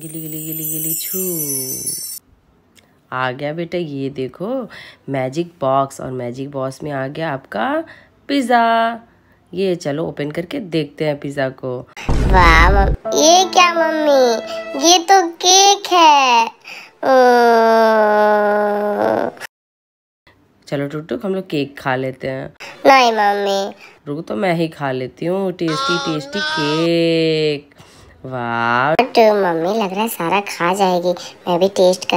गिली गिली गिली गिली छू आ गया बेटा ये देखो मैजिक बॉक्स और मैजिक बॉक्स में आ गया आपका पिज़्ज़ा ये चलो ओपन करके देखते हैं पिज़्ज़ा को वाह ये क्या मम्मी ये तो केक है ओ... चलो टुक हम लोग केक खा लेते हैं नहीं मम्मी रुको तो मैं ही खा लेती हूँ टेस्टी टेस्टी केक वाह uh, मम्मी लग रहा है सारा खा जाएगी मैं भी टेस्ट कर